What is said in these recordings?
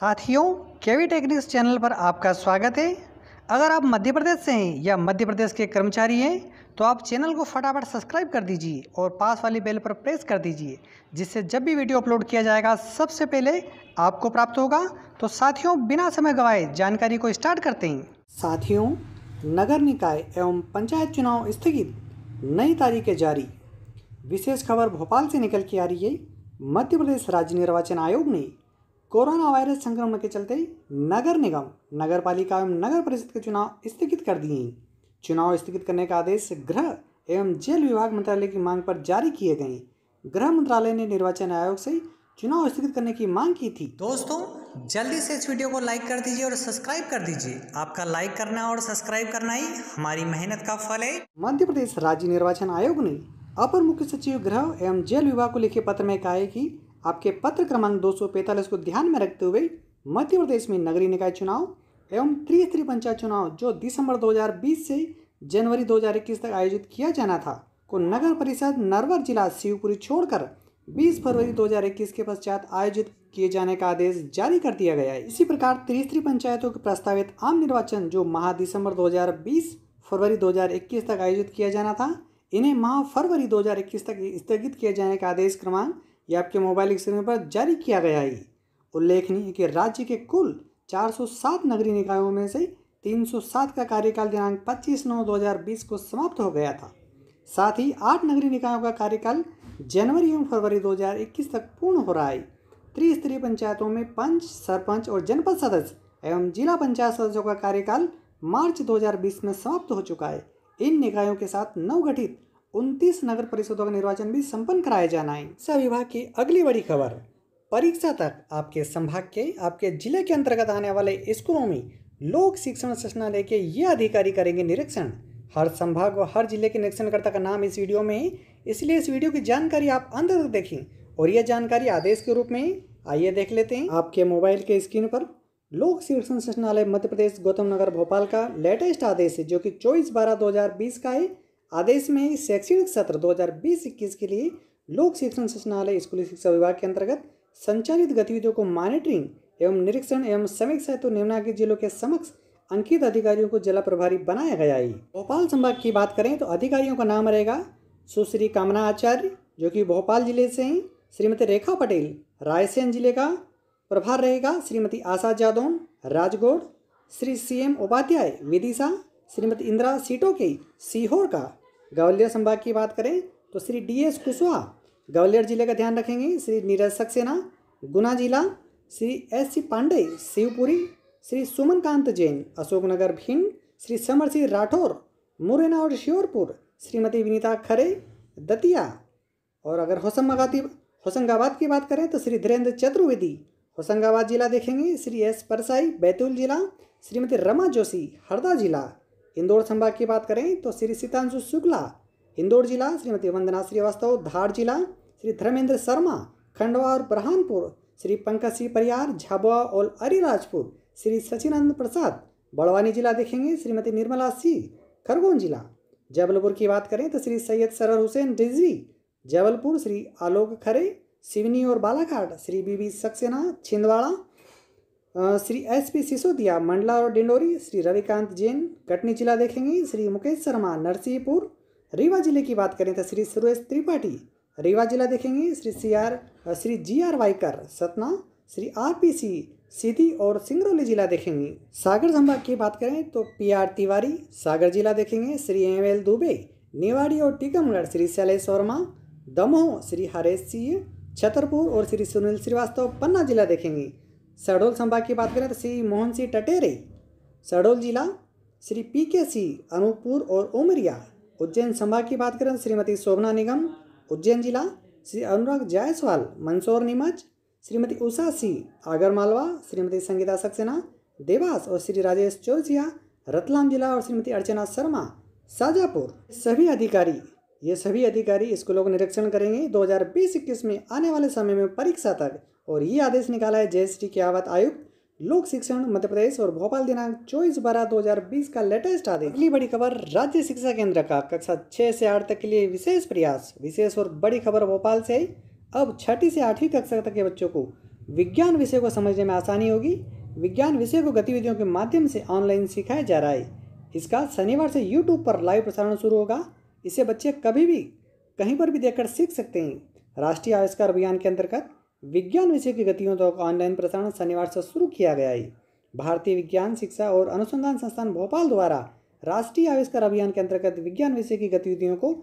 साथियों केवी techniques channel पर आपका स्वागत है अगर आप मध्य प्रदेश से हैं या मध्य प्रदेश के कर्मचारी हैं तो आप चैनल को फटाफट सब्सक्राइब कर दीजिए और पास वाली बेल पर प्रेस कर दीजिए जिससे जब भी वीडियो अपलोड किया जाएगा सबसे पहले आपको प्राप्त होगा तो साथियों बिना समय गवाए जानकारी को स्टार्ट करते हैं साथियों नगर निकाय एवं पंचायत चुनाव स्थगित नई तारीखें जारी विशेष खबर भोपाल से निकल के आ रही है मध्य प्रदेश राज्य निर्वाचन आयोग ने कोरोना वायरस संक्रमण के चलते नगर निगम नगर पालिका एवं नगर परिषद के चुनाव स्थगित कर दिए चुनाव स्थगित करने का आदेश गृह एवं जेल विभाग मंत्रालय की मांग पर जारी किए गए गृह मंत्रालय ने निर्वाचन आयोग से चुनाव स्थगित करने की मांग की थी दोस्तों जल्दी से इस वीडियो को लाइक कर दीजिए और सब्सक्राइब कर दीजिए आपका लाइक करना और सब्सक्राइब करना ही हमारी मेहनत का फल है मध्य प्रदेश राज्य निर्वाचन आयोग ने अपर मुख्य सचिव गृह एवं जेल विभाग को लिखे पत्र में कहा है की आपके पत्र क्रमांक दो को ध्यान में रखते हुए मध्य प्रदेश में नगरीय निकाय चुनाव एवं त्रिस्तरीय पंचायत चुनाव जो दिसंबर 2020 से जनवरी 2021 तक आयोजित किया जाना था को नगर परिषद नरवर जिला शिवपुरी छोड़कर 20 फरवरी 2021 के पश्चात आयोजित किए जाने का आदेश जारी कर दिया गया है इसी प्रकार त्रिस्तरीय पंचायतों के प्रस्तावित आम निर्वाचन जो माह दिसंबर दो फरवरी दो तक आयोजित किया जाना था इन्हें माह फरवरी दो तक स्थगित किए जाने का आदेश क्रमांक ये आपके मोबाइल स्क्रीन पर जारी किया गया है उल्लेखनीय है कि राज्य के कुल 407 नगरीय निकायों में से 307 का कार्यकाल दिनांक 25 नौ 2020 को समाप्त हो गया था साथ ही आठ नगरीय निकायों का कार्यकाल जनवरी एवं फरवरी 2021 तक पूर्ण हो रहा है त्रिस्तरीय पंचायतों में पंच सरपंच और जनपद सदस्य एवं जिला पंचायत सदस्यों का कार्यकाल मार्च 2020 में समाप्त हो चुका है इन निकायों के साथ नवगठित उनतीस नगर परिषदों का निर्वाचन भी संपन्न कराया जाना है शिक्षा विभाग की अगली बड़ी खबर परीक्षा तक आपके संभाग के आपके जिले के अंतर्गत आने वाले स्कूलों में लोक शिक्षण सचिवालय के ये अधिकारी करेंगे निरीक्षण हर संभाग व हर जिले के निरीक्षणकर्ता का नाम इस वीडियो में है इसलिए इस वीडियो की जानकारी आप अंत तक देखें और यह जानकारी आदेश के रूप में आइए देख लेते हैं आपके मोबाइल के स्क्रीन पर लोक शिक्षण सचिवालय मध्य प्रदेश गौतम नगर भोपाल का लेटेस्ट आदेश है जो कि चौबीस बारह दो का है आदेश में शैक्षणिक सत्र 2020-21 के लिए लोक शिक्षण सचिवालय स्कूली शिक्षा विभाग के अंतर्गत संचालित गतिविधियों को मॉनिटरिंग एवं निरीक्षण एवं समीक्षा हेतु तो निम्नागिर जिलों के समक्ष अंकित अधिकारियों को जिला प्रभारी बनाया गया है भोपाल संभाग की बात करें तो अधिकारियों का नाम रहेगा सुश्री कामना आचार्य जो कि भोपाल जिले से हैं श्रीमती रेखा पटेल रायसेन जिले का प्रभार रहेगा श्रीमती आशा जादौन राजगोड़ श्री सी एम उपाध्याय विदिशा श्रीमती इंदिरा सीटों के सीहोर का ग्वालियर संभाग की बात करें तो श्री डी एस कुशवाहा ग्वालियर जिले का ध्यान रखेंगे श्री नीरज सक्सेना गुना जिला श्री एस सी पांडे शिवपुरी श्री सुमनकांत जैन अशोकनगर भिंड श्री समर सिंह राठौर मुरैना और श्योरपुर श्रीमती विनीता खरे दतिया और अगर होशंगाबाद होशंगाबाद की बात करें तो श्री धीरेन्द्र चतुर्वेदी होशंगाबाद जिला देखेंगे श्री एस परसाई बैतूल जिला श्रीमती रमा जोशी हरदा जिला इंदौर संभाग की बात करें तो श्री सीतांशु शुक्ला इंदौर जिला श्रीमती वंदना श्रीवास्तव धार जिला श्री धर्मेंद्र शर्मा खंडवा और बुरहानपुर श्री पंकज सिंह परियार झाबुआ और अरिराजपुर श्री सचिनंद प्रसाद बड़वानी जिला देखेंगे श्रीमती निर्मला सिंह खरगोन जिला जबलपुर की बात करें तो श्री सैयद सरर हुसैन रिजवी जबलपुर श्री आलोक खरे सिवनी और Balaghat Shri B B Saksena Chhindwara Shri S P Sisodia Mandla और डिंडोरी श्री रविकांत जैन कटनी जिला देखेंगे श्री मुकेश शर्मा नरसिंहपुर रीवा जिले की बात करें तो श्री सुरेश त्रिपाठी रीवा जिला देखेंगे Shri C R Shri G R Waikar Satna Shri R P C Sidhi और सिंगरौली जिला देखेंगे सागर संभाग की बात करें तो पी आर तिवारी सागर जिला देखेंगे श्री एम एल दुबे निवाड़ी और टीकमगढ़ श्री शैलेश वर्मा दमोह श्री हरेश सिंह छतरपुर और श्री सुनील श्रीवास्तव पन्ना जिला देखेंगे शहडोल संभाग की बात करें तो श्री मोहन सिंह टटेरे शहडोल जिला श्री पी के सिंह अनूपपुर और उमरिया उज्जैन संभाग की बात करें तो श्रीमती शोभना निगम उज्जैन जिला श्री अनुराग जायसवाल मंदसौर नीमच श्रीमती उषा सिंह आगरमालवा श्रीमती संगीता सक्सेना देवास और श्री राजेश चौरसिया रतलाम जिला और श्रीमती अर्चना शर्मा शाजापुर सभी अधिकारी ये सभी अधिकारी स्कूलों का निरीक्षण करेंगे दो हज़ार में आने वाले समय में परीक्षा तक और ये आदेश निकाला है जेएसटी के आवत आयुक्त लोक शिक्षण मध्य प्रदेश और भोपाल दिनांक चौबीस बारह दो हजार बीस का लेटेस्ट आदेश अगली बड़ी खबर राज्य शिक्षा केंद्र का कक्षा छः से आठ तक के लिए विशेष प्रयास विशेष और बड़ी खबर भोपाल से आई अब छठी से आठवीं कक्षा तक के बच्चों को विज्ञान विषय को समझने में आसानी होगी विज्ञान विषय को गतिविधियों के माध्यम से ऑनलाइन सिखाया जा रहा है इसका शनिवार से यूट्यूब पर लाइव प्रसारण शुरू होगा इसे बच्चे कभी भी कहीं पर भी देखकर सीख सकते हैं राष्ट्रीय आविष्कार अभियान के अंतर्गत विज्ञान विषय की गतियों का ऑनलाइन प्रसारण शनिवार से शुरू किया गया है भारतीय विज्ञान शिक्षा और अनुसंधान संस्थान भोपाल द्वारा राष्ट्रीय आविष्कार अभियान के अंतर्गत विज्ञान विषय की गतिविधियों को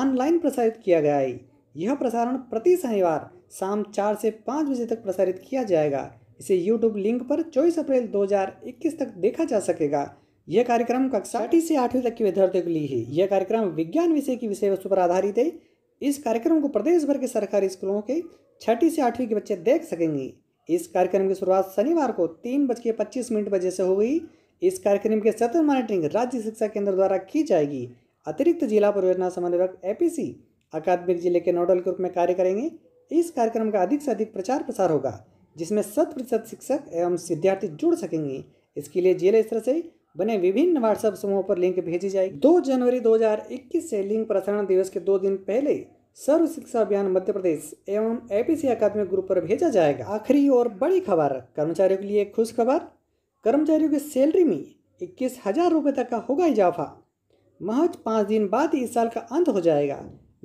ऑनलाइन प्रसारित किया गया है यह प्रसारण प्रति शनिवार शाम चार से पाँच बजे तक प्रसारित किया जाएगा इसे यूट्यूब लिंक पर चौबीस अप्रैल दो तक देखा जा सकेगा यह कार्यक्रम कक्षा छठी से आठवीं तक के विद्यार्थियों के लिए है यह कार्यक्रम विज्ञान विषय की विषय वस्तु पर आधारित है इस कार्यक्रम को प्रदेश भर के सरकारी स्कूलों के छठी से आठवीं के बच्चे देख सकेंगे इस कार्यक्रम की शुरुआत शनिवार को तीन बज के पच्चीस मिनट बजे से होगी इस कार्यक्रम के सतत मॉनिटरिंग राज्य शिक्षा केंद्र द्वारा की जाएगी अतिरिक्त जिला परियोजना समन्वयक एपीसी अकादमिक जिले के नोडल के रूप में कार्य करेंगे इस कार्यक्रम का अधिक से अधिक प्रचार प्रसार होगा जिसमें शत प्रतिशत शिक्षक एवं विद्यार्थी जुड़ सकेंगे इसके लिए जिले स्तर से बने विभिन्न व्हाट्सएप समूहों पर लिंक भेजी जाएगी दो जनवरी 2021 से लिंग प्रसारण दिवस के दो दिन पहले सर्व शिक्षा अभियान मध्य प्रदेश एवं एपीसी अकादमी ग्रुप पर भेजा जाएगा आखिरी और बड़ी खबर कर्मचारियों के लिए खुश खबर कर्मचारियों की सैलरी में इक्कीस हजार रुपये तक का होगा इजाफा महज पाँच दिन बाद इस साल का अंत हो जाएगा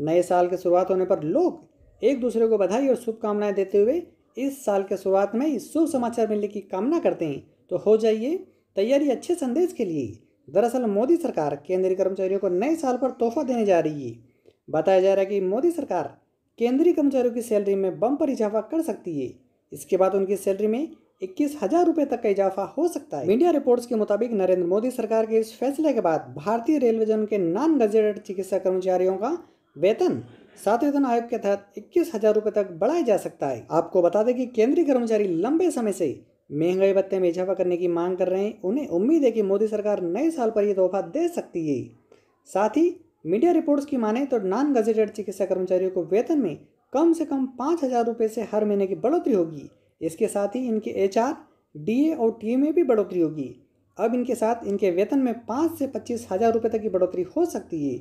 नए साल की शुरुआत होने पर लोग एक दूसरे को बधाई और शुभकामनाएं देते हुए इस साल के शुरुआत में शुभ समाचार मिलने की कामना करते हैं तो हो जाइए तैयारी अच्छे संदेश के लिए दरअसल मोदी सरकार केंद्रीय कर्मचारियों को नए साल पर तोहफा देने जा रही है बताया जा रहा है कि मोदी सरकार केंद्रीय कर्मचारियों की सैलरी में बम पर इजाफा कर सकती है इसके बाद उनकी सैलरी में इक्कीस हजार रुपये तक का इजाफा हो सकता है मीडिया रिपोर्ट्स के मुताबिक नरेंद्र मोदी सरकार के इस फैसले के बाद भारतीय रेलवे जोन के नॉन गजेटेड चिकित्सा कर्मचारियों का वेतन सात वेतन आयोग के तहत इक्कीस हजार रुपये तक बढ़ाया जा सकता है आपको बता दें कि केंद्रीय कर्मचारी लंबे समय से महंगाई भत्ते में इजाफा करने की मांग कर रहे हैं उन्हें उम्मीद है कि मोदी सरकार नए साल पर यह तोहफा दे सकती है साथ ही मीडिया रिपोर्ट्स की माने तो नॉन गजेटेड चिकित्सा कर्मचारियों को वेतन में कम से कम पाँच हज़ार रुपये से हर महीने की बढ़ोतरी होगी इसके साथ ही इनके एच आर डी ए और टी में भी बढ़ोतरी होगी अब इनके साथ इनके वेतन में पाँच से पच्चीस हज़ार रुपये तक की बढ़ोतरी हो सकती है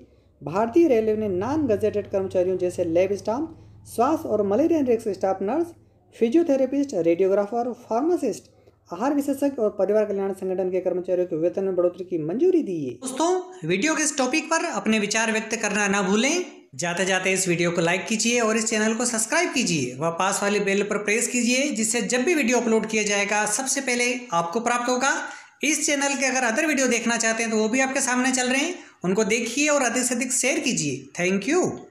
भारतीय रेलवे ने नॉन गजेटेड कर्मचारियों जैसे लेब स्टाफ स्वास्थ्य और malaria index staff nurse physiotherapist radiographer pharmacist आहार विशेषज्ञ और परिवार कल्याण संगठन के कर्मचारियों के वेतन में बढ़ोतरी की मंजूरी दी है दोस्तों वीडियो के इस टॉपिक पर अपने विचार व्यक्त करना ना भूलें जाते जाते इस वीडियो को लाइक कीजिए और इस चैनल को सब्सक्राइब कीजिए व पास वाले बेल पर प्रेस कीजिए जिससे जब भी वीडियो अपलोड किया जाएगा सबसे पहले आपको प्राप्त होगा इस चैनल के अगर अदर वीडियो देखना चाहते हैं तो वो भी आपके सामने चल रहे हैं उनको देखिए और अधिक से अधिक शेयर कीजिए थैंक यू